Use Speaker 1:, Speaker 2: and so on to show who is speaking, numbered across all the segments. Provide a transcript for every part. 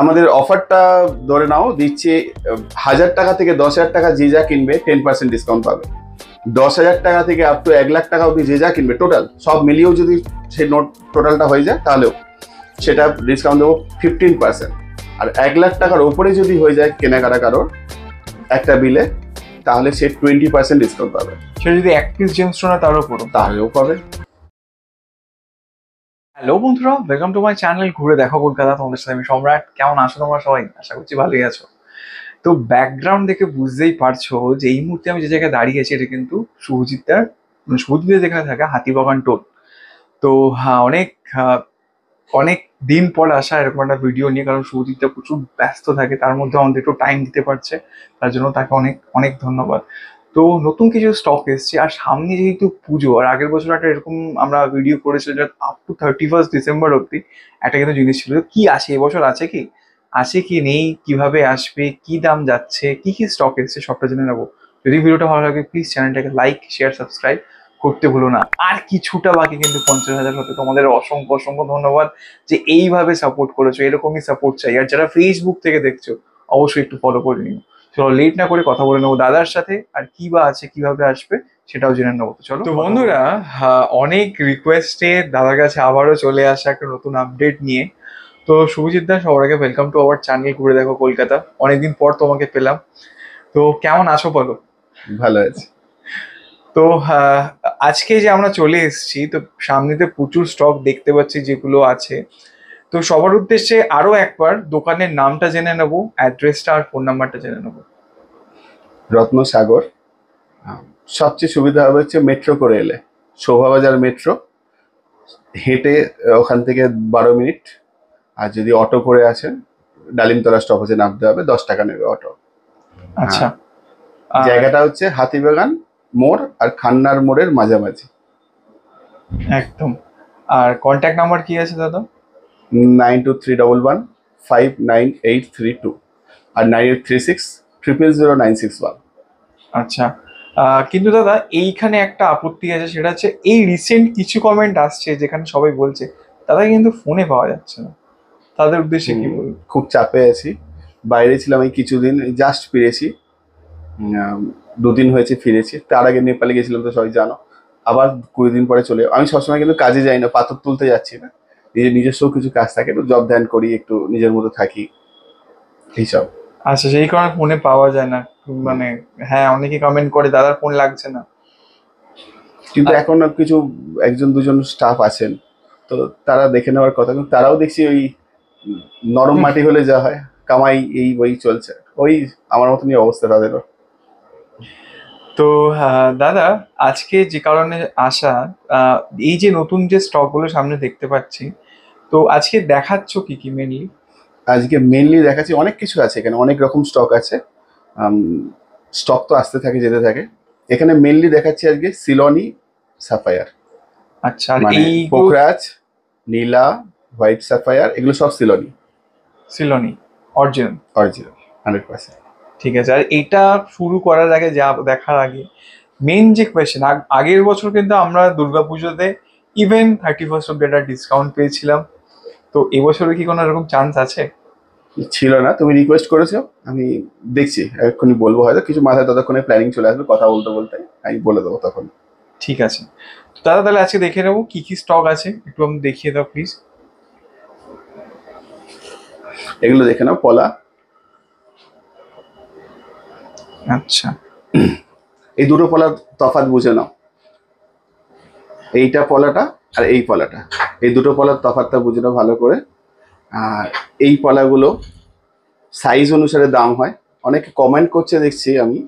Speaker 1: আমাদের অফারটা ধরে নাও দিচ্ছে হাজার টাকা থেকে দশ হাজার টাকা যে যা কিনবে টেন পার্সেন্ট ডিসকাউন্ট পাবে দশ হাজার টাকা থেকে আপ টু এক লাখ টাকা অবধি যে যা কিনবে টোটাল সব মিলিয়েও যদি সেই নোট টোটালটা হয়ে যায় তাহলেও সেটা ডিসকাউন্ট দেবো ফিফটিন পার্সেন্ট আর এক লাখ টাকার ওপরে যদি হয়ে যায় কেনাকাটা কারোর একটা বিলে তাহলে সে টোয়েন্টি পার্সেন্ট ডিসকাউন্ট পাবে সে যদি
Speaker 2: এক পিস জিন্স না তার উপরও তাহলেও পাবে হ্যালো বন্ধুরা ওয়েলকাম টু মাই চ্যানেল ঘুরে দেখো কলকাতা তোমাদের সাথে আমি সম্রাট কেমন আসো তোমরা সবাই আশা করছি ভালোই আছো তো ব্যাকগ্রাউন্ড দেখে বুঝতেই পারছো যে এই মুহূর্তে আমি যে জায়গায় দাঁড়িয়ে আছি এটা কিন্তু শুভজিৎদার মানে শুভজিতের যেখানে থাকে হাতিবাগান টোল তো হ্যাঁ অনেক হ্যাঁ, অনেক দিন পর আসা এরকম একটা ভিডিও নিয়ে কারণ শুভজিৎটা প্রচুর ব্যস্ত থাকে তার মধ্যে আমাদের একটু টাইম দিতে পারছে তার জন্য তাকে অনেক অনেক ধন্যবাদ তো নতুন কিছু স্টক এসছে আর সামনে যেহেতু পুজো আর আগের বছর একটা এরকম আমরা ভিডিও করেছিলাম যেটা up to thirty first December অব্দি একটা কিন্তু জিনিস ছিল কি আছে এবছর আছে কি আছে কি নেই কিভাবে আসবে কি দাম যাচ্ছে কি কি স্টক এসছে সবটা জেনে নেবো যদি ভিডিওটা ভালো লাগে প্লিজ চ্যানেলটাকে লাইক শেয়ার সাবস্ক্রাইব করতে ভুলো না আর কিছুটা বাকি কিন্তু পঞ্চাশ হাজার হতে তোমাদের অসংখ্য অসংখ্য ধন্যবাদ যে এইভাবে সাপোর্ট করেছো এরকমই সাপোর্ট চাই আর যারা ফেসবুক থেকে দেখছো অবশ্যই একটু ফলো করে নিও চলো লেট না করে কথা বলে নেবো দাদার সাথে আর কি বা আছে কিভাবে আসবে সেটাও জেনে নেবো তো চলো তো বন্ধুরা হ্যাঁ, অনেক রিকোয়েস্টে দাদার কাছে আবারও চলে আসা একটা নতুন আপডেট নিয়ে তো শুভজিৎ দা সবার আগে ওয়েলকাম টু আওয়ার চ্যানেল ঘুরে দেখো কলকাতা অনেকদিন পর তোমাকে পেলাম তো কেমন আছো বলো ভালো আছি তো হ্যাঁ, আজকে যে আমরা চলে এসেছি তো সামনেতে প্রচুর স্টক দেখতে পাচ্ছি যেগুলো আছে তো সবার উদ্দেশ্যে আরও একবার দোকানের নামটা জেনে নেব অ্যাড্রেসটা আর ফোন নাম্বারটা জেনে নেব
Speaker 1: রত্নসাগর সবচেয়ে সুবিধা হবে হচ্ছে মেট্রো করে এলে শোভাবাজার মেট্রো হেঁটে ওখান থেকে বারো মিনিট আর যদি অটো করে আসেন ডালিমতলা স্টপেজে নামতে হবে দশ টাকা নেবে অটো আচ্ছা হ্যাঁ। জায়গাটা হচ্ছে হাতিবাগান মোড় আর খান্নার মোড়ের মাঝামাঝি
Speaker 2: একদম আর কন্ট্যাক্ট নাম্বার কি আছে দাদা
Speaker 1: nine two three double one five nine eight three two আর nine eight three six triple zero nine six one আচ্ছা কিন্তু দাদা এইখানে একটা আপত্তি আছে সেটা হচ্ছে এই রিসেন্ট কিছু
Speaker 2: কমেন্ট আসছে যেখানে সবাই বলছে তারা কিন্তু ফোনে পাওয়া যাচ্ছে না
Speaker 1: তাদের উদ্দেশ্যে কি বলবো খুব চাপে আছি বাইরে ছিলাম এই কিছুদিন জাস্ট ফিরেছি দুদিন হয়েছে ফিরেছি তার আগে নেপালে গেছিলাম তো সবাই জানো আবার কুড়ি দিন পরে চলে আমি সবসময় কিন্তু কাজে যাই না পাথর তুলতে যাচ্ছি না নিজের নিজস্ব কিছু কাজ থাকে একটু জব ধ্যান করি একটু নিজের মতো থাকি এইসব
Speaker 2: আচ্ছা সেই কারণে ফোনে পাওয়া যায় না মানে হ্যাঁ অনেকে কমেন্ট করে দাদার ফোন লাগছে না
Speaker 1: কিন্তু এখন কিছু একজন দুজন স্টাফ আছেন তো তারা দেখে নেওয়ার কথা কিন্তু তারাও দেখছি ওই নরম মাটি হলে যা হয় কামাই এই বই চলছে ওই আমার মতনই অবস্থা তাদেরও
Speaker 2: তো দাদা আজকে যে কারণে আসা এই যে নতুন যে স্টকগুলো সামনে দেখতে পাচ্ছি তো আজকে দেখাচ্ছ কি কি মেনলি
Speaker 1: আজকে মেনলি দেখাচ্ছি অনেক কিছু আছে এখানে অনেক রকম স্টক আছে স্টক তো আসতে থাকে যেতে থাকে এখানে মেনলি দেখাচ্ছি আজকে সিলনি সাফায়ার আচ্ছা মানে এই পোখরাজ নীলা হোয়াইট সাফায়ার এগুলো সব সিলনি সিলনি অরিজিনাল অরিজিনাল হান্ড্রেড পার্সেন্ট ঠিক আছে আর এটা শুরু করার
Speaker 2: আগে যা দেখার আগে মেন যে কোয়েশ্চেন আগের বছর কিন্তু আমরা দুর্গা পুজোতে ইভেন থার্টি ফার্স্ট অফ একটা ডিসকাউন্ট পেয়েছিলাম তো এবছরে কি কোনো এরকম চান্স আছে
Speaker 1: ছিল না তুমি রিকোয়েস্ট করেছো আমি দেখছি এক্ষুনি বলবো হয়তো কিছু মাথায় ততক্ষণে প্ল্যানিং চলে আসবে কথা বলতে বলতে আমি বলে দেবো তখন ঠিক
Speaker 2: আছে দাদা তাহলে আজকে দেখে নেবো কি কি স্টক আছে একটু আমি দেখিয়ে দাও প্লিজ
Speaker 1: এগুলো দেখে নাও পলা হ্যাঁ। আচ্ছা এই দুটো পলার তফাত বুঝে নাও এইটা পলাটা আর এই পলাটা এই দুটো পলার তফাতটা বুঝে নাও ভালো করে আর এই পলাগুলো সাইজ অনুসারে দাম হয় অনেকে কমেন্ট করছে দেখছি আমি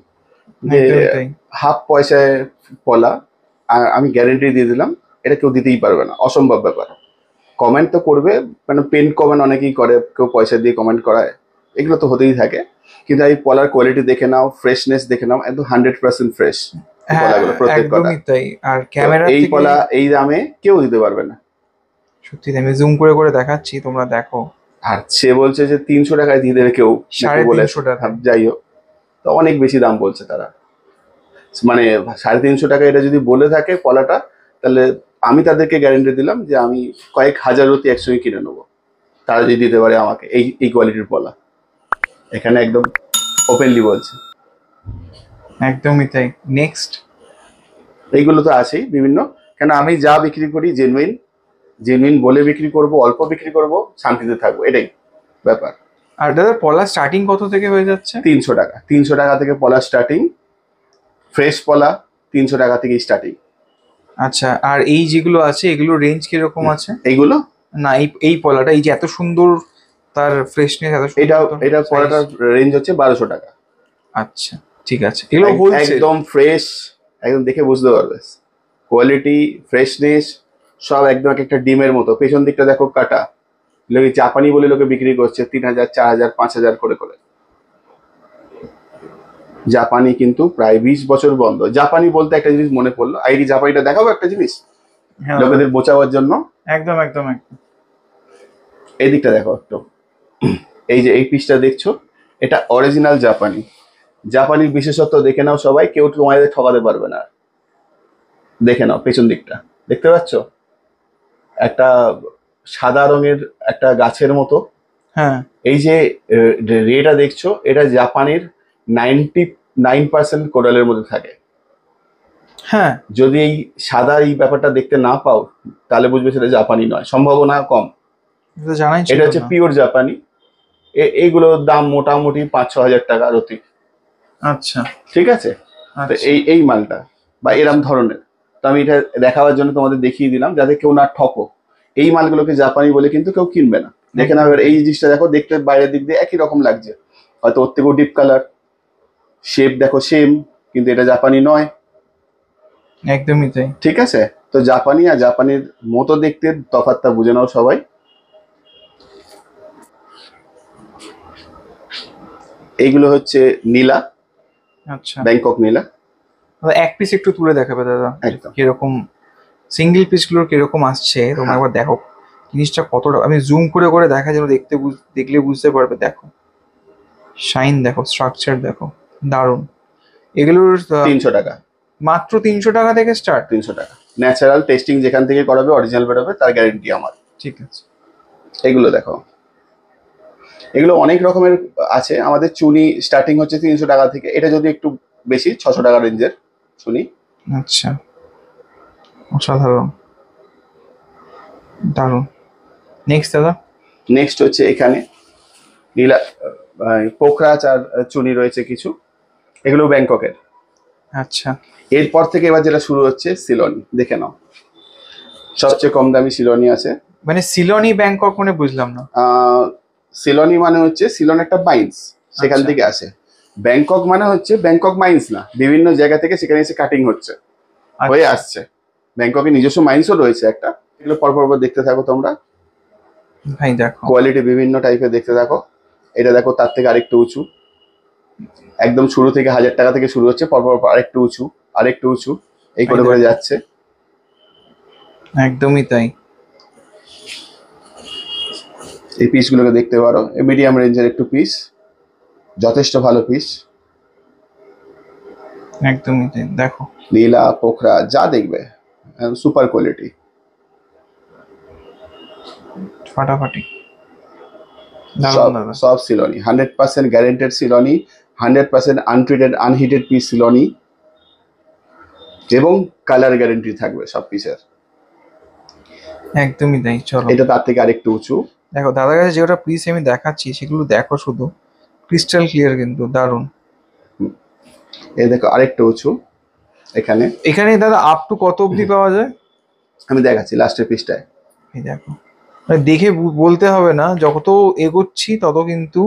Speaker 1: হাফ পয়সায় পলা আর আমি গ্যারেন্টি দিয়ে দিলাম এটা কেউ দিতেই পারবে না অসম্ভব ব্যাপার কমেন্ট তো করবে মানে পেন কমেন্ট অনেকেই করে কেউ পয়সা দিয়ে কমেন্ট করায় এগুলো তো হতেই থাকে কিন্তু এই পলার কোয়ালিটি দেখে নাও ফ্রেশনেস দেখে নাও একদম হান্ড্রেড পার্সেন্ট ফ্রেশ পলাগুলো এই পলা এই দামে কেউ দিতে পারবে না
Speaker 2: সত্যি আমি জুম করে করে দেখাচ্ছি তোমরা দেখো
Speaker 1: আর সে বলছে যে তিনশো টাকায় দিয়ে দেবে কেউ সাড়ে বলে হ্যাঁ, যাই হোক তো অনেক বেশি দাম বলছে তারা মানে সাড়ে তিনশো টাকা এটা যদি বলে থাকে কলাটা তাহলে আমি তাদেরকে গ্যারেন্টি দিলাম যে আমি কয়েক হাজার রতি একসঙ্গে কিনে নেবো তারা যদি দিতে পারে আমাকে এই এই কোয়ালিটির পলা এখানে একদম ওপেনলি বলছে একদমই তাই নেক্সট এইগুলো তো আছেই বিভিন্ন কেন আমি যা বিক্রি করি জেনুইন জেনুইন বলে বিক্রি করব অল্প বিক্রি করব শান্তিতে থাকবো এটাই ব্যাপার আর দাদা পলা স্টার্টিং কত থেকে হয়ে যাচ্ছে তিনশো টাকা তিনশো টাকা থেকে পলা স্টার্টিং ফ্রেশ পলা তিনশো টাকা থেকে স্টার্টিং আচ্ছা আর এই যেগুলো
Speaker 2: আছে এগুলো রেঞ্জ কিরকম আছে এইগুলো না এই এই পলাটা এই যে এত সুন্দর তার ফ্রেশনেস এত এটা এটা কলাটার
Speaker 1: রেঞ্জ হচ্ছে বারোশো টাকা আচ্ছা ঠিক আছে এগুলো একদম ফ্রেশ একদম দেখে বুঝতে পারবে কোয়ালিটি ফ্রেশনেস সব একদম একটা ডিমের মতো পেছন দিকটা দেখো কাটা লোকে জাপানি বলে লোকে বিক্রি করছে তিন হাজার চার হাজার পাঁচ হাজার করে করে জাপানি কিন্তু প্রায় বিশ বছর বন্ধ জাপানি বলতে একটা জিনিস মনে পড়লো আইডি জাপানিটা দেখাবো একটা জিনিস হ্যাঁ। লোকেদের বোচাবার জন্য
Speaker 2: একদম একদম একদম
Speaker 1: এই দিকটা দেখো একটু এই যে এই পিসটা দেখছো এটা অরিজিনাল জাপানি জাপানির বিশেষত্ব দেখে নাও সবাই কেউ তোমাদের ঠকাতে পারবে না দেখে নাও পেছন দিকটা দেখতে পাচ্ছ একটা সাদা রঙের একটা গাছের মতো হ্যাঁ এই যে রেটা দেখছো এটা জাপানের নাইনটি নাইন পার্সেন্ট কোরালের মধ্যে থাকে হ্যাঁ যদি এই সাদা এই ব্যাপারটা দেখতে না পাও তাহলে বুঝবে সেটা জাপানি নয় সম্ভাবনা কম এটা হচ্ছে পিওর জাপানি এইগুলোর দাম মোটামুটি পাঁচ ছ হাজার টাকার অতি আচ্ছা ঠিক আছে তো আচ্ছা। এই এই মালটা বা এরম ধরনের তো আমি এটা দেখাবার জন্য তোমাদের দেখিয়ে দিলাম যাতে কেউ না ঠকো এই মালগুলোকে জাপানি বলে কিন্তু কেউ কিনবে না দেখে না এই জিনিসটা দেখো দেখতে বাইরের দিক দিয়ে একই রকম লাগছে হয়তো ওর থেকেও ডিপ কালার শেপ দেখো সেম কিন্তু এটা জাপানি নয় একদমই তাই ঠিক আছে তো জাপানি আর জাপানির মতো দেখতে তফাতটা বুঝে নাও সবাই এইগুলো হচ্ছে নীলা
Speaker 2: আচ্ছা ব্যাংকক নীলা এক পিস একটু তুলে দেখাবে দাদা কিরকম সিঙ্গেল পিসগুলোর কিরকম আসছে তোমরা হ্যাঁ। একবার দেখো জিনিসটা কতটা আমি জুম করে করে দেখা যেন দেখতে দেখলে
Speaker 1: বুঝতে পারবে দেখো
Speaker 2: শাইন দেখো স্ট্রাকচার দেখো দারুণ
Speaker 1: এগুলোর তিনশো টাকা মাত্র তিনশো টাকা থেকে স্টার্ট তিনশো টাকা ন্যাচারাল টেস্টিং যেখান থেকে করাবে অরিজিনাল বেরোবে তার গ্যারেন্টি আমার ঠিক আছে এগুলো দেখো এগুলো অনেক রকমের আছে আমাদের চুনি স্টার্টিং হচ্ছে তিনশো টাকা থেকে এটা যদি একটু বেশি ছশো টাকা রেঞ্জের চুনি
Speaker 2: আচ্ছা অসাধারণ
Speaker 1: দারুণ নেক্সট দাদা নেক্সট হচ্ছে এখানে নীলা পোখরাজ আর চুনি রয়েছে কিছু এগুলো ব্যাংককের আচ্ছা এরপর থেকে এবার যেটা শুরু হচ্ছে সিলনি দেখে নাও সবচেয়ে কম দামি সিলনি আছে মানে সিলনি ব্যাংকক মানে বুঝলাম না সিলনি মানে হচ্ছে সিলন একটা মাইন্স সেখান আচ্ছা। থেকে আসে ব্যাংকক মানে হচ্ছে ব্যাংকক মাইন্স না বিভিন্ন জায়গা থেকে সেখানে এসে কাটিং হচ্ছে আচ্ছা। হয়ে আসছে ব্যাংককে নিজস্ব মাইন্সও রয়েছে একটা এগুলো পরপর দেখতে থাকো তোমরা কোয়ালিটি বিভিন্ন টাইপের দেখতে থাকো এটা দেখো তার থেকে আরেকটু উঁচু একদম শুরু থেকে হাজার টাকা থেকে শুরু হচ্ছে পরপর আরেকটু উঁচু আরেকটু উঁচু এই করে করে যাচ্ছে একদমই তাই এই পিসগুলোকে দেখতে পারো মিডিয়াম রেঞ্জের একটু পিস যথেষ্ট ভালো পিস
Speaker 2: একদমই দেখো
Speaker 1: লীলা পোখরা যা দেখবে সুপার কোয়ালিটি ফাটাফাটি সব সিলনি হান্ড্রেড পার্সেন্ট গ্যারেন্টেড সিলনি hundred percent untreated unheated piece সিলনি এবং কালার গ্যারেন্টি থাকবে সব পিসের একদমই তাই চলো এটা তার থেকে আরেকটু উঁচু
Speaker 2: দেখো দাদার কাছে যেটা পিস আমি দেখাচ্ছি সেগুলো দেখো শুধু ক্রিস্টাল ক্লিয়ার কিন্তু দারুন
Speaker 1: এই দেখো আরেকটা উঁচু এখানে এখানে দাদা আপ টু কত অবধি পাওয়া যায় আমি দেখাচ্ছি লাস্টের পিসটায়
Speaker 2: এই দেখো মানে দেখে বলতে হবে না যত এগোচ্ছি তত কিন্তু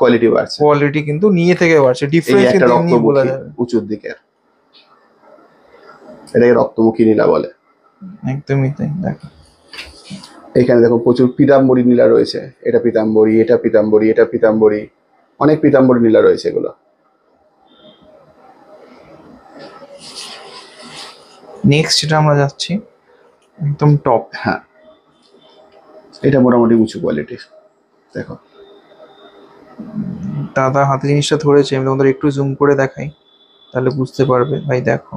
Speaker 2: কোয়ালিটি বাড়ছে কোয়ালিটি কিন্তু নিয়ে থেকে বাড়ছে ডিফারেন্স কিন্তু রক্ত বলা যাবে
Speaker 1: উঁচুর দিকে এটাকে রক্তমুখী নীলা বলে একদমই তাই দেখো এখানে দেখো প্রচুর পিতাম্বরী নীলা রয়েছে এটা পিতাম্বরী এটা পিতাম্বরী এটা পিতাম্বরী অনেক পিতাম্বরী নীলা রয়েছে এগুলো
Speaker 2: নেক্সট যেটা আমরা যাচ্ছি
Speaker 1: একদম টপ হ্যাঁ এটা মোটামুটি উঁচু কোয়ালিটির দেখো
Speaker 2: দাদা হাতে জিনিসটা ধরেছে আমি তোমাদের একটু জুম করে দেখাই তাহলে বুঝতে পারবে ভাই দেখো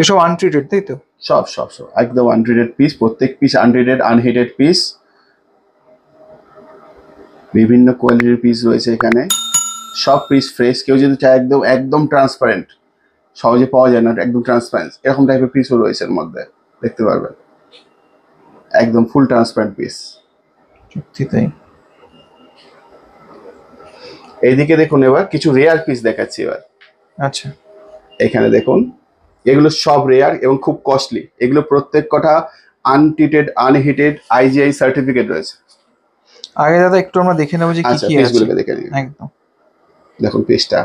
Speaker 2: এসব আনট্রিটেড
Speaker 1: তাই তো সব সব সব একদম আনট্রিটেড পিস প্রত্যেক পিস আনট্রিটেড আনহিটেড পিস বিভিন্ন কোয়ালিটির পিস রয়েছে এখানে সব পিস ফ্রেশ কেউ যদি চায় একদম একদম ট্রান্সপারেন্ট সহজে পাওয়া যায় না একদম ট্রান্সপারেন্ট এরকম টাইপের পিসও রয়েছে এর মধ্যে দেখতে পারবেন একদম ফুল ট্রান্সপারেন্ট পিস এইদিকে দেখুন এবার কিছু রেয়ার পিস দেখাচ্ছি এবার আচ্ছা এখানে দেখুন এগুলো সব রেয়ার এবং খুব কস্টলি এগুলো প্রত্যেক কটা আনটিটেড আনহিটেড আইজিআই সার্টিফিকেট রয়েছে
Speaker 2: আগে দাদা একটু আমরা দেখে নেব যে কি আচ্ছা, কি আছে
Speaker 1: দেখে নিই একদম দেখুন পেজটা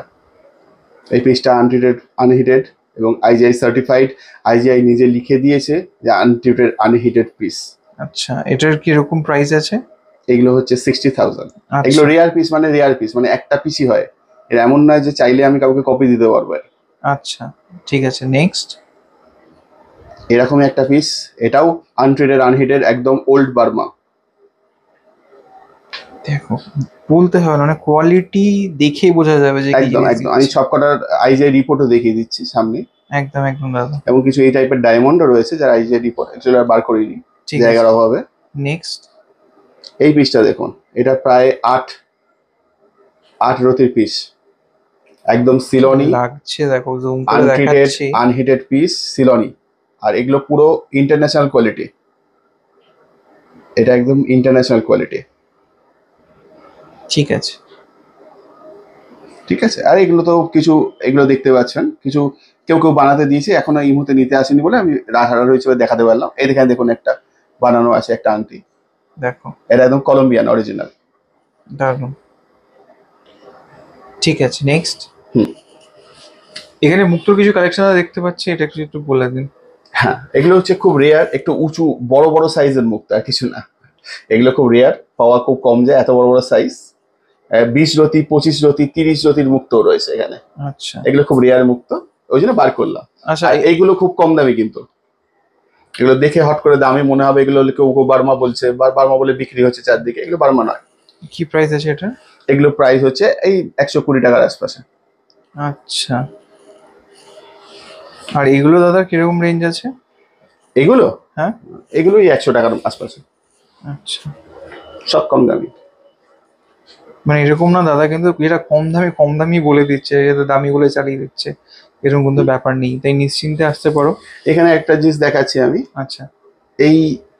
Speaker 1: এই পেজটা আনটিটেড আনহিটেড এবং আইজিআই সার্টিফাইড আইজিআই নিজে লিখে দিয়েছে যে আনটিটেড আনহিটেড পিস আচ্ছা এটার
Speaker 2: কি রকম প্রাইস আছে
Speaker 1: এগুলো হচ্ছে সিক্সটি আচ্ছা। থাউজেন্ড এগুলো রেয়ার পিস মানে রেয়ার পিস মানে একটা পিসই হয় এর এমন নয় যে চাইলে আমি কাউকে কপি দিতে পারবো আচ্ছা
Speaker 2: ঠিক আছে নেক্সট
Speaker 1: এরকমই একটা পিস এটাও আনট্রেডেড আনহিটেড একদম ওল্ড বার্মা
Speaker 2: দেখো বলতে হবে মানে কোয়ালিটি দেখে বোঝা যাবে যে একদম একদম আমি
Speaker 1: সবকটার আইজে রিপোর্টও দেখিয়ে দিচ্ছি সামনে একদম একদম দাদা এবং কিছু এই টাইপের ডায়মন্ডও রয়েছে যারা আইজে রিপোর্ট আর বার করিনি জায়গার অভাবে নেক্সট এই পিসটা দেখুন এটা প্রায় আট আট রতির পিস একদম সিলনি লাগছে
Speaker 2: দেখো জুম করে দেখাচ্ছি আনহিটেড
Speaker 1: পিস সিলনি আর এগুলো পুরো ইন্টারন্যাশনাল কোয়ালিটি এটা একদম ইন্টারন্যাশনাল কোয়ালিটি ঠিক আছে ঠিক আছে আর এগুলো তো কিছু এগুলো দেখতে পাচ্ছেন কিছু কেউ কেউ বানাতে দিয়েছে এখনো এই মুহূর্তে নিতে আসেনি বলে আমি রাহারার রয়েছে দেখাতে পারলাম এখানে দেখুন একটা বানানো আছে একটা আংটি দেখো এটা একদম কলম্বিয়ান অরিজিনাল
Speaker 2: দারুণ ঠিক আছে নেক্সট এখানে মুক্ত কিছু কালেকশন দেখতে পাচ্ছি এটা কিছু একটু বলে দিন
Speaker 1: হ্যাঁ এগুলো হচ্ছে খুব রেয়ার একটু উঁচু বড় বড় সাইজের মুক্তা কিছু না এগুলো খুব রেয়ার পাওয়া খুব কম যায় এত বড় বড় সাইজ বিশ রতি পঁচিশ রতি তিরিশ রতির মুক্ত রয়েছে এখানে আচ্ছা এগুলো খুব রেয়ার মুক্ত ওই জন্য বার করলাম আচ্ছা এইগুলো খুব কম দামি কিন্তু এগুলো দেখে হট করে দামি মনে হবে এগুলো কেউ কেউ বার্মা বলছে বার্মা বলে বিক্রি হচ্ছে চারদিকে এগুলো বার্মা নয় কি প্রাইস আছে এটা এগুলো প্রাইস হচ্ছে এই একশো কুড়ি টাকার আশপাশে
Speaker 2: আচ্ছা আর এগুলো দাদা কিরকম রেঞ্জ আছে
Speaker 1: এগুলো হ্যাঁ এগুলোই একশো টাকার আশপাশে আচ্ছা সব কম দামি
Speaker 2: মানে এরকম না দাদা কিন্তু এটা কম দামে কম দামি বলে দিচ্ছে এটা দামি বলে চালিয়ে দিচ্ছে এরকম কিন্তু ব্যাপার নেই তাই নিশ্চিন্তে আসতে পারো এখানে
Speaker 1: একটা জিনিস দেখাচ্ছি আমি আচ্ছা এই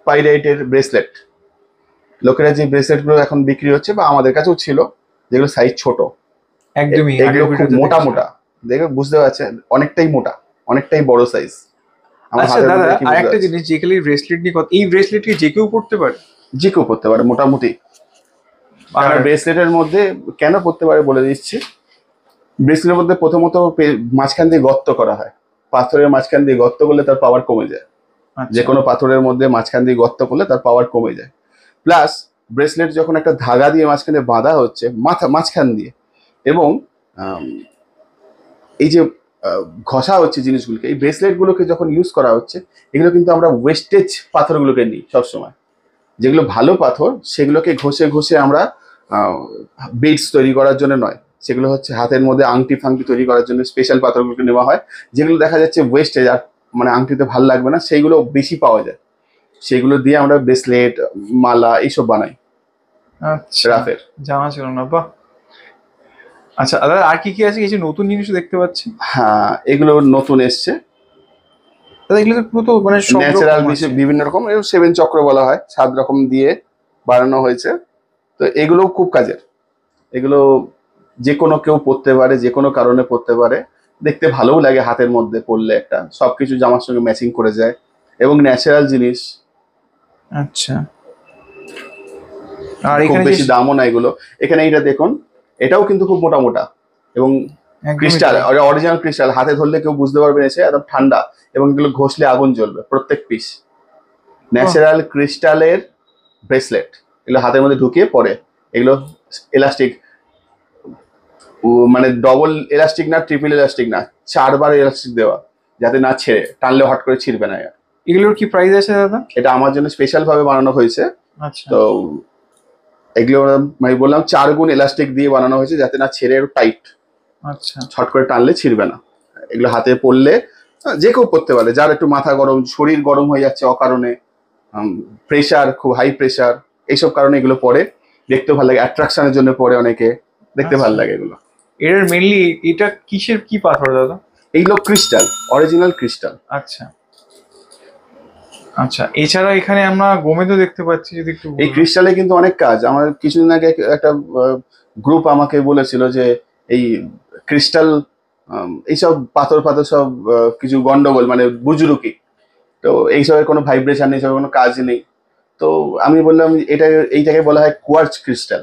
Speaker 1: পাইরাইটের ব্রেসলেট লোকেরা যে ব্রেসলেটগুলো এখন বিক্রি হচ্ছে বা আমাদের কাছেও ছিল যেগুলো সাইজ ছোট একদমই এগুলো খুব মোটা মোটা দেখে বুঝতে পারছেন অনেকটাই মোটা অনেকটাই বড় সাইজ
Speaker 2: আচ্ছা দাদা আরেকটা
Speaker 1: জিনিস যে খালি ব্রেসলেট নিয়ে কথা এই ব্রেসলেট কি যে কেউ পড়তে পারে যে কেউ পড়তে পারে মোটামুটি আর ব্রেসলেটের মধ্যে কেন পড়তে পারে বলে দিচ্ছি ব্রেসলেটের মধ্যে প্রথমত মাঝখান দিয়ে গর্ত করা হয় পাথরের মাঝখান দিয়ে গর্ত করলে তার পাওয়ার কমে যায় আচ্ছা। যে কোনো পাথরের মধ্যে মাঝখান দিয়ে গর্ত করলে তার পাওয়ার কমে যায় প্লাস ব্রেসলেট যখন একটা ধাগা দিয়ে মাঝখানে বাঁধা হচ্ছে মাথা মাঝখান দিয়ে এবং এই যে ঘষা হচ্ছে জিনিসগুলোকে এই ব্রেসলেটগুলোকে যখন ইউজ করা হচ্ছে এগুলো কিন্তু আমরা ওয়েস্টেজ পাথরগুলোকে নিই সবসময় যেগুলো ভালো পাথর সেগুলোকে ঘষে ঘষে আমরা বেডস তৈরি করার জন্য নয় সেগুলো হচ্ছে হাতের মধ্যে আংটি ফাংটি তৈরি করার জন্য স্পেশাল পাথরগুলোকে নেওয়া হয় যেগুলো দেখা যাচ্ছে ওয়েস্টেজ আর মানে আংটিতে ভালো লাগবে না সেইগুলো বেশি পাওয়া যায় সেগুলো দিয়ে আমরা ব্রেসলেট মালা এইসব বানাই আচ্ছা
Speaker 2: জানা ছিল না বাহ আচ্ছা দাদা আর কি কি
Speaker 1: আছে কিছু নতুন জিনিস দেখতে পাচ্ছি হ্যাঁ এগুলো নতুন এসছে এগুলো পুরো মানে ন্যাচারাল বিভিন্ন রকম সেভেন চক্র বলা হয় সাত রকম দিয়ে বানানো হয়েছে তো এগুলো খুব কাজের এগুলো যে কোনো কেউ পরতে পারে যে কোনো কারণে পরতে পারে দেখতে ভালোও লাগে হাতের মধ্যে পরলে একটা সব কিছু জামার সঙ্গে ম্যাচিং করে যায় এবং ন্যাচারাল জিনিস আচ্ছা আর এখানে বেশি দামও না এগুলো এখানে এটা দেখুন এটাও কিন্তু খুব মোটা মোটা এবং ক্রিস্টাল অরিজিনাল ক্রিস্টাল হাতে ধরলে কেউ বুঝতে পারবে এসে একদম ঠান্ডা এবং এগুলো ঘষলে আগুন জ্বলবে প্রত্যেক পিস ন্যাচারাল ক্রিস্টালের ব্রেসলেট এগুলো হাতের মধ্যে ঢুকিয়ে পরে এগুলো এলাস্টিক মানে ডবল এলাস্টিক না ট্রিপল এলাস্টিক না চারবার এলাস্টিক দেওয়া যাতে না ছেড়ে টানলে হট করে ছিঁড়বে না এগুলোর কি প্রাইস আছে দাদা এটা আমার জন্য স্পেশাল ভাবে বানানো হয়েছে আচ্ছা। তো এগুলো মানে বললাম চার গুণ এলাস্টিক দিয়ে বানানো হয়েছে যাতে না ছেড়ে টাইট আচ্ছা ছট করে টানলে ছিঁড়বে না এগুলো হাতে পড়লে হ্যাঁ, যে কেউ পড়তে পারে যার একটু মাথা গরম শরীর গরম হয়ে যাচ্ছে অকারণে প্রেশার খুব হাই প্রেশার এইসব কারণে এগুলো পরে দেখতে ভালো লাগে অ্যাট্রাকশনের জন্য পরে অনেকে দেখতে ভালো আচ্ছা। লাগে এগুলো
Speaker 2: এর মেনলি এটা কিসের কি পাথর দাদা এইগুলো ক্রিস্টাল অরিজিনাল ক্রিস্টাল আচ্ছা আচ্ছা এছাড়া এখানে আমরা গোমেদও দেখতে পাচ্ছি যদি একটু এই
Speaker 1: ক্রিস্টালে কিন্তু অনেক কাজ আমার কিছুদিন আগে একটা গ্রুপ আমাকে বলেছিল যে এই ক্রিস্টাল এইসব পাথর পাথর সব কিছু গন্ডগোল মানে বুজরুকি তো এইসবের কোনো ভাইব্রেশন নেই এইসবের কোনো কাজ নেই তো আমি বললাম এটা এইটাকে বলা হয় কোয়ার্চ ক্রিস্টাল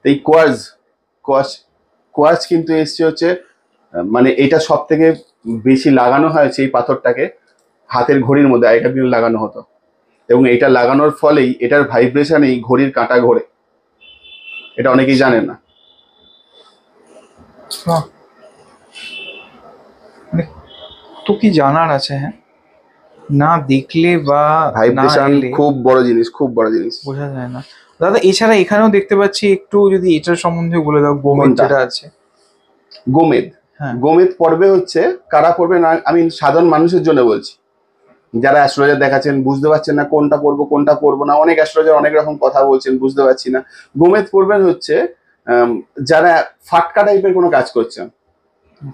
Speaker 1: তো এই কোয়ার্জ কোয়ার্চ কোয়ার্চ কিন্তু এসছে হচ্ছে মানে এটা সব থেকে বেশি লাগানো হয়েছে এই পাথরটাকে হাতের ঘড়ির মধ্যে আগেকার দিনে লাগানো হতো এবং এটা লাগানোর ফলেই এটার ভাইব্রেশনেই ঘড়ির কাঁটা ঘোরে এটা অনেকেই জানে না
Speaker 2: আচ্ছা। মানে তো কি জানার আছে হ্যাঁ না দেখলে বা ভাইব্রেশন খুব
Speaker 1: বড় জিনিস খুব বড় জিনিস বোঝা যায় না
Speaker 2: দাদা এছাড়া এখানেও দেখতে পাচ্ছি একটু যদি
Speaker 1: এটার সম্বন্ধে বলে দাও গোমেদ যেটা আছে গোমেদ হ্যাঁ গোমেদ পর্বে হচ্ছে কারা পড়বে না আমি সাধারণ মানুষের জন্য বলছি যারা অ্যাস্ট্রোলজার দেখাচ্ছেন বুঝতে পারছেন না কোনটা করব কোনটা করব না অনেক অ্যাস্ট্রোলজার অনেক রকম কথা বলছেন বুঝতে পারছি না গোমেদ করবেন হচ্ছে যারা ফাটকা টাইপের কোনো কাজ করছেন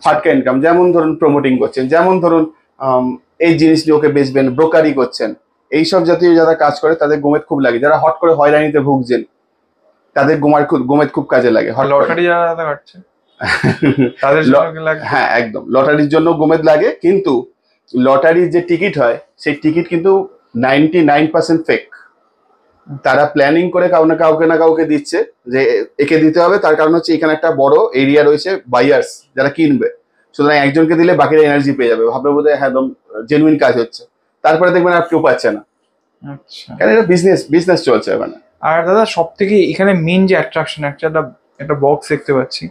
Speaker 1: ফাটকা ইনকাম যেমন ধরুন প্রমোটিং করছেন যেমন ধরুন এই জিনিস নিয়ে ওকে বেচবেন ব্রোকারি করছেন এইসব জাতীয় যারা কাজ করে তাদের গোমেদ খুব লাগে যারা হট করে হয়রানিতে ভুগছেন তাদের গোমার খুব গোমেদ খুব কাজে লাগে লটারি যারা হ্যাঁ একদম লটারির জন্য গোমেদ লাগে কিন্তু লটারির যে টিকিট হয় সেই টিকিট কিন্তু নাইনটি নাইন পার্সেন্ট ফেক তারা প্ল্যানিং করে কাউ না কাউকে না কাউকে দিচ্ছে যে একে দিতে হবে তার কারণ হচ্ছে এখানে একটা বড় এরিয়া রয়েছে বাইয়ার্স যারা কিনবে সুতরাং একজনকে দিলে বাকিরা এনার্জি পেয়ে যাবে ভাববে বোধহয় হয় হ্যাঁ, একদম জেনুইন কাজ হচ্ছে তারপরে দেখবেন আর কেউ পাচ্ছে না আচ্ছা। কারণ এটা বিজনেস বিজনেস চলছে মানে আর দাদা
Speaker 2: সব থেকে এখানে মেন যে অ্যাট্রাকশন একটা একটা বক্স দেখতে পাচ্ছি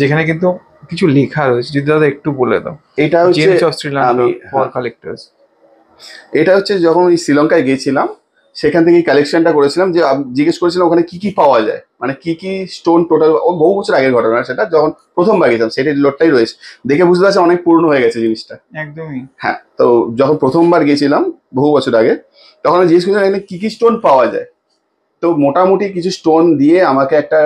Speaker 2: যেখানে কিন্তু কিছু লেখা রয়েছে যদি দাদা একটু বলে দাও এটা হচ্ছে gems of Sri Lanka for collectors
Speaker 1: এটা হচ্ছে যখন ওই শ্রীলঙ্কায় গিয়েছিলাম সেখান থেকে কালেকশনটা করেছিলাম যে জিজ্ঞেস করেছিলাম ওখানে কি কি পাওয়া যায় মানে কি কি স্টোন টোটাল ও বহু বছর আগের ঘটনা সেটা যখন প্রথমবার গেছিলাম সেটির লোটটাই রয়েছে দেখে বুঝতে পারছি অনেক পূর্ণ হয়ে গেছে জিনিসটা একদমই হ্যাঁ তো যখন প্রথমবার গেছিলাম বহু বছর আগে তখন জিজ্ঞেস করেছিলাম এখানে কি কি স্টোন পাওয়া যায় তো মোটামুটি কিছু স্টোন দিয়ে আমাকে একটা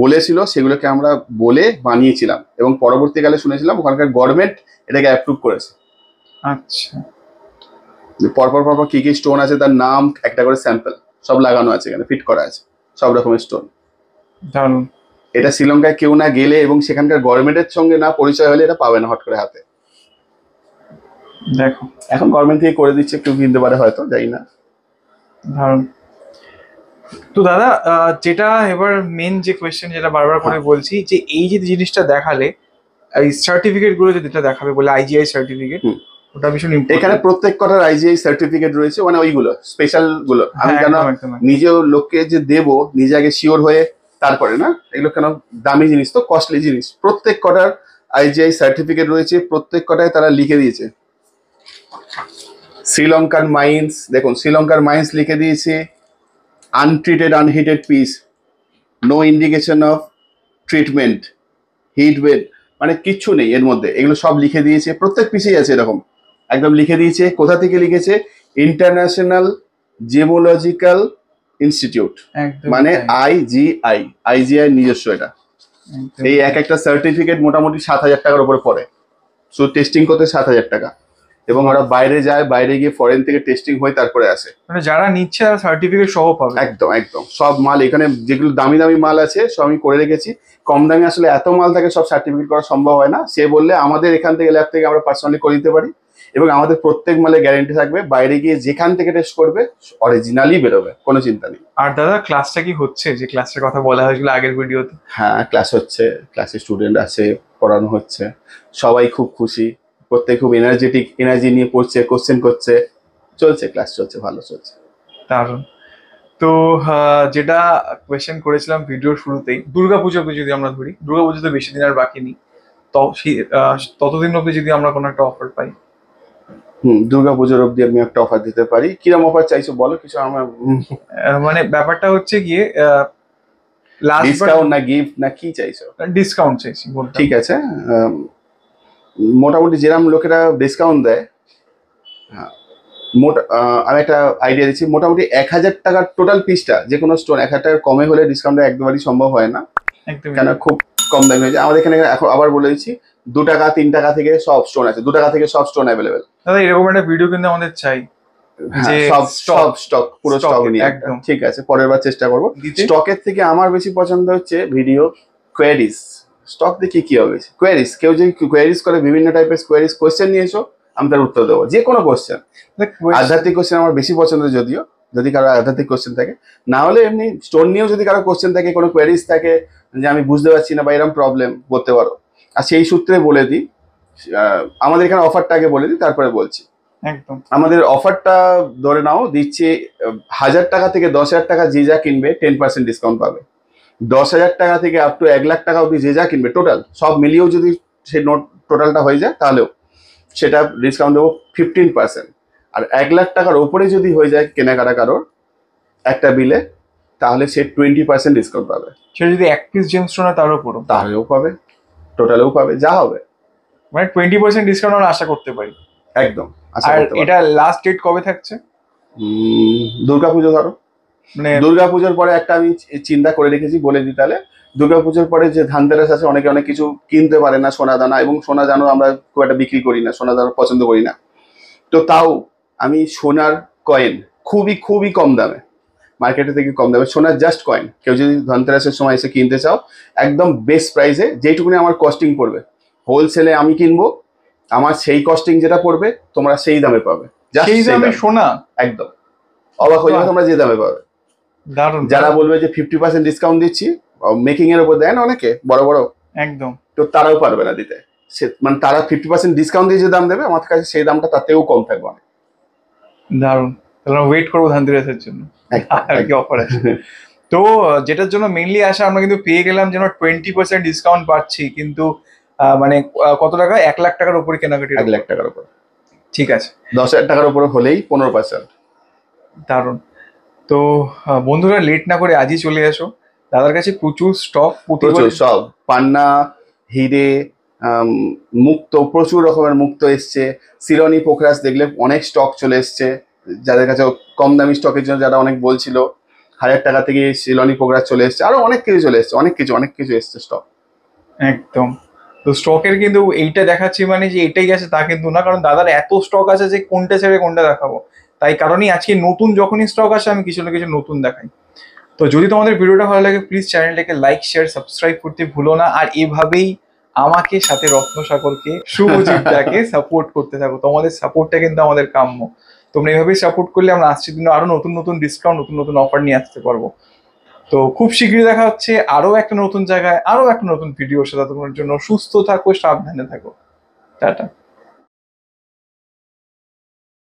Speaker 1: বলেছিল সেগুলোকে আমরা বলে বানিয়েছিলাম এবং পরবর্তীকালে শুনেছিলাম ওখানকার গভর্নমেন্ট এটাকে অ্যাপ্রুভ করেছে আচ্ছা পরপর পরপর কি কি স্টোন আছে তার নাম একটা করে স্যাম্পল সব লাগানো আছে এখানে ফিট করা আছে সব রকমের স্টোন এটা শ্রীলঙ্কায় কেউ না গেলে এবং সেখানকার গভর্নমেন্টের সঙ্গে না পরিচয় হলে এটা পাবে না হট করে হাতে দেখো এখন গভর্নমেন্ট থেকে করে দিচ্ছে কেউ কিনতে পারে হয়তো যাই না
Speaker 2: ধারণ তো দাদা যেটা এবার মেন যে কোয়েশ্চেন যেটা বারবার করে হ্যাঁ। বলছি যে এই যে জিনিসটা দেখালে এই সার্টিফিকেট গুলো যেটা দেখাবে বলে আইজিআই সার্টিফিকেট ওটা ভীষণ এখানে
Speaker 1: প্রত্যেক কটার আইজিআই সার্টিফিকেট রয়েছে মানে ওইগুলো স্পেশাল গুলো হ্যাঁ, আমি কেন নিজেও লোককে যে দেব নিজে আগে শিওর হয়ে তারপরে না এগুলো কেন দামি জিনিস তো কস্টলি জিনিস প্রত্যেক কটার আইজিআই সার্টিফিকেট রয়েছে প্রত্যেক কটায় তারা লিখে দিয়েছে শ্রীলঙ্কার মাইন্স দেখুন শ্রীলঙ্কার মাইন্স লিখে দিয়েছে untreated unheated piece no indication of treatment heat wave মানে কিচ্ছু নেই এর মধ্যে এগুলো সব লিখে দিয়েছে প্রত্যেক পিসেই আছে এরকম একদম লিখে দিয়েছে কোথা থেকে লিখেছে ইন্টারন্যাশনাল জিওলজিক্যাল ইনস্টিটিউট মানে আইজিআই আইজিআই নিজস্ব এটা এই এক একটা সার্টিফিকেট মোটামুটি সাত হাজার টাকার উপরে পড়ে সো টেস্টিং করতে সাত হাজার টাকা এবং ওরা বাইরে যায় বাইরে গিয়ে ফরেন থেকে টেস্টিং হয়ে তারপরে আসে মানে যারা নিচ্ছে সার্টিফিকেট সহ পাবে একদম একদম সব মাল এখানে যেগুলো দামি দামি মাল আছে সব আমি করে রেখেছি কম দামে আসলে এত মাল থাকে সব সার্টিফিকেট করা সম্ভব হয় না সে বললে আমাদের এখান থেকে ল্যাব থেকে আমরা পার্সোনালি করে দিতে পারি এবং আমাদের প্রত্যেক মালে গ্যারেন্টি থাকবে বাইরে গিয়ে যেখান থেকে টেস্ট করবে অরিজিনালি বেরোবে কোনো চিন্তা নেই আর দাদা ক্লাসটা কি হচ্ছে যে ক্লাসের
Speaker 2: কথা বলা হয়েছিল আগের ভিডিওতে
Speaker 1: হ্যাঁ ক্লাস হচ্ছে ক্লাসে স্টুডেন্ট আছে পড়ানো হচ্ছে সবাই খুব খুশি প্রত্যেক খুব এনার্জেটিক এনার্জি নিয়ে পড়ছে কোশ্চেন করছে চলছে ক্লাস চলছে ভালো চলছে
Speaker 2: দারুণ তো যেটা কোয়েশ্চেন করেছিলাম ভিডিওর শুরুতেই দুর্গাপুজোকে যদি আমরা ধরি দুর্গাপুজো তো বেশি দিন আর বাকি নেই ততদিন অব্দি যদি আমরা কোনো একটা অফার পাই
Speaker 1: হুম দুর্গাপুজোর অব্দি আমি একটা অফার দিতে পারি কিরম অফার চাইছো বলো কিছু আমার মানে ব্যাপারটা হচ্ছে গিয়ে ডিসকাউন্ট না গিফট না কি চাইছো ডিসকাউন্ট চাইছি ঠিক আছে মোটামুটি যেরকম লোকেরা ডিসকাউন্ট দেয় হ্যাঁ আমি একটা আইডিয়া দিচ্ছি মোটামুটি এক হাজার টাকার টোটাল পিসটা যে কোনো স্টোন এক হাজার টাকার কমে হলে ডিসকাউন্টটা একবারই সম্ভব হয় না কেন খুব কম দামি হয়েছে আমাদের এখানে এখন আবার বলে দিচ্ছি দু টাকা তিন টাকা থেকে সব স্টোন আছে দু টাকা থেকে সব স্টোন অ্যাভেলেবেল দাদা এরকম একটা ভিডিও কিন্তু আমাদের চাই হ্যাঁ, সব স্টক স্টক পুরো একদম ঠিক আছে পরের বার চেষ্টা করবো স্টকের থেকে আমার বেশি পছন্দ হচ্ছে ভিডিও কোয়ারিস স্টক দেখি কী হবে কোয়ারিস কেউ যদি কোয়ারিস করে বিভিন্ন টাইপের কোয়ারিস কোয়েশ্চেন নিয়ে এসো আমি তার উত্তর দেবো যে কোনো কোয়েশ্চেন মানে আধ্যাত্মিক কোয়েশ্চেন আমার বেশি পছন্দ যদিও যদি কারো আধ্যাত্মিক কোয়েশ্চেন থাকে না হলে এমনি স্টোন নিয়েও যদি কারো কোয়েশ্চেন থাকে কোনো কোয়ারিস থাকে যে আমি বুঝতে পারছি না বা এরকম প্রবলেম করতে পারো আর সেই সূত্রে বলে দিই আমাদের এখানে অফারটা আগে বলে দিই তারপরে বলছি একদম আমাদের অফারটা ধরে নাও দিচ্ছে হাজার টাকা থেকে দশ হাজার টাকা যে যা কিনবে টেন পার্সেন্ট ডিসকাউন্ট পাবে দশ হাজার টাকা থেকে আপ টু এক লাখ টাকা অবধি যে যা কিনবে টোটাল সব মিলিয়েও যদি সে নোট টোটালটা হয়ে যায় তাহলেও সেটা ডিসকাউন্ট দেবো ফিফটিন পার্সেন্ট আর এক লাখ টাকার ওপরে যদি হয়ে যায় কেনাকাটা কারোর একটা বিলে তাহলে সে টোয়েন্টি পার্সেন্ট ডিসকাউন্ট পাবে সে যদি এক পিস জিন্স না তার উপরও তাহলেও পাবে টোটালেও পাবে যা হবে মানে টোয়েন্টি পার্সেন্ট ডিসকাউন্ট আমরা আশা করতে পারি একদম আর এটা লাস্ট ডেট কবে থাকছে দুর্গাপুজো ধরো মানে দুর্গাপূজার পরে একটা আমি চিন্তা করে রেখেছি বলে দিই তাহলে দুর্গাপুজোর পরে যে ধানতেরাস আছে অনেকে অনেক কিছু কিনতে পারে না সোনা দানা এবং সোনা জানো আমরা খুব একটা বিক্রি করি না সোনা দানা পছন্দ করি না তো তাও আমি সোনার কয়েন খুবই খুবই কম দামে মার্কেটে থেকে কম দামে সোনার জাস্ট কয়েন কেউ যদি ধনতেরাসের সময় এসে কিনতে চাও একদম বেস্ট প্রাইসে যেইটুকুনি আমার কস্টিং পড়বে হোলসেলে আমি কিনবো আমার সেই কস্টিং যেটা পড়বে তোমরা সেই দামে পাবে সোনা একদম অবাক হয়ে তোমরা যে দামে পাবে যারা বলবে যে ফিফটি পার্সেন্ট ডিসকাউন্ট দিচ্ছি মেকিং এর উপর দেন অনেকে বড় বড় একদম তো তারাও পারবে না দিতে সে মানে তারা ফিফটি পার্সেন্ট ডিসকাউন্ট দিয়ে যে দাম দেবে আমার কাছে সেই দামটা তাতেও কম থাকবে অনেক
Speaker 2: দারুণ তাহলে ওয়েট করবো ধানতেরাসের জন্য আর কি অফার আছে তো যেটার জন্য মেইনলি আসা আমরা কিন্তু পেয়ে গেলাম যেন টোয়েন্টি পার্সেন্ট ডিসকাউন্ট পাচ্ছি কিন্তু
Speaker 1: মানে কত টাকা এক লাখ টাকার উপরে কেনাকাটি এক লাখ টাকার উপর ঠিক আছে দশ হাজার টাকার উপরে হলেই পনেরো পার্সেন্ট
Speaker 2: দারুণ তো বন্ধুরা লেট না করে আজই
Speaker 1: চলে আসো দাদার কাছে প্রচুর স্টক প্রচুর সব পান্না হিরে মুক্ত প্রচুর রকমের মুক্ত এসছে সিরনি পোখরাস দেখলে অনেক স্টক চলে এসছে যাদের কাছে কম দামি স্টকের জন্য যারা অনেক বলছিল হাজার টাকা থেকে সিলনি পোখরাস চলে এসছে আরো অনেক কিছু চলে এসছে অনেক কিছু অনেক কিছু এসছে স্টক একদম তো স্টকের
Speaker 2: কিন্তু এইটা দেখাচ্ছি মানে যে এটাই আছে তা কিন্তু না কারণ দাদার এত স্টক আছে যে কোনটা ছেড়ে কোনটা দেখাবো তাই কারণেই আজকে নতুন যখনই স্টক আসে আমি কিছু না কিছু নতুন দেখাই তো যদি তোমাদের ভিডিওটা ভালো লাগে প্লিজ চ্যানেলটাকে লাইক শেয়ার সাবস্ক্রাইব করতে ভুলো না আর এভাবেই আমাকে সাথে রত্ন সাগরকে শুভজিৎটাকে সাপোর্ট করতে থাকো তোমাদের সাপোর্টটা কিন্তু আমাদের কাম্য তোমরা এইভাবেই সাপোর্ট করলে আমরা আসছি দিনে আরো নতুন নতুন ডিসকাউন্ট নতুন নতুন অফার নিয়ে আসতে পারবো তো খুব শীঘ্রই দেখা হচ্ছে আরো একটা নতুন জায়গায় আরো একটা নতুন ভিডিওর সাথে তোমার জন্য সুস্থ থাকো সাবধানে থাকো টাটা